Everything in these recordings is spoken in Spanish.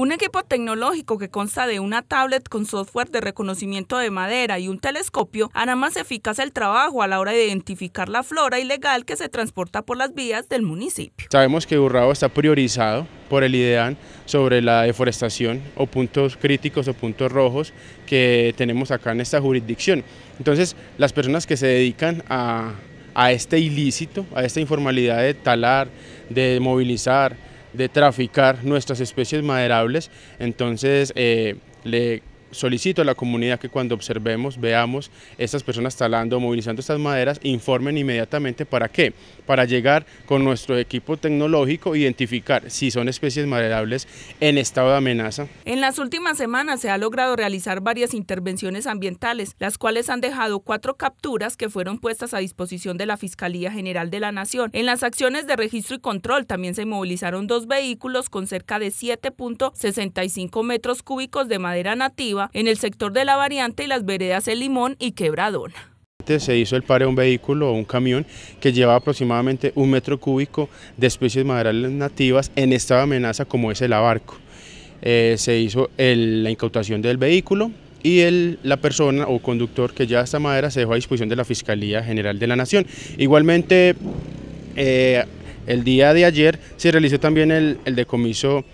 Un equipo tecnológico que consta de una tablet con software de reconocimiento de madera y un telescopio hará más eficaz el trabajo a la hora de identificar la flora ilegal que se transporta por las vías del municipio. Sabemos que Burrao está priorizado por el IDEAN sobre la deforestación o puntos críticos o puntos rojos que tenemos acá en esta jurisdicción. Entonces, las personas que se dedican a, a este ilícito, a esta informalidad de talar, de movilizar, de traficar nuestras especies maderables, entonces eh, le solicito a la comunidad que cuando observemos, veamos estas personas talando, movilizando estas maderas, informen inmediatamente para qué, para llegar con nuestro equipo tecnológico, identificar si son especies maderables en estado de amenaza. En las últimas semanas se ha logrado realizar varias intervenciones ambientales, las cuales han dejado cuatro capturas que fueron puestas a disposición de la Fiscalía General de la Nación. En las acciones de registro y control también se movilizaron dos vehículos con cerca de 7.65 metros cúbicos de madera nativa en el sector de la variante y las veredas El Limón y Quebradona se hizo el paro de un vehículo o un camión que lleva aproximadamente un metro cúbico de especies maderales nativas en esta amenaza como es el abarco. Eh, se hizo la incautación del vehículo y el, la persona o conductor que lleva esta madera se dejó a disposición de la Fiscalía General de la Nación. Igualmente, eh, el día de ayer se realizó también el decomiso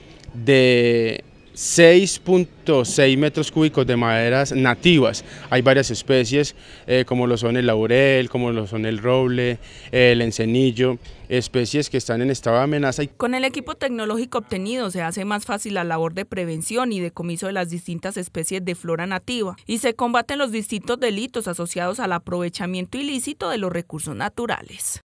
de 6.6 metros cúbicos de maderas nativas. Hay varias especies, eh, como lo son el laurel, como lo son el roble, el encenillo, especies que están en estado de amenaza. Con el equipo tecnológico obtenido se hace más fácil la labor de prevención y decomiso de las distintas especies de flora nativa y se combaten los distintos delitos asociados al aprovechamiento ilícito de los recursos naturales.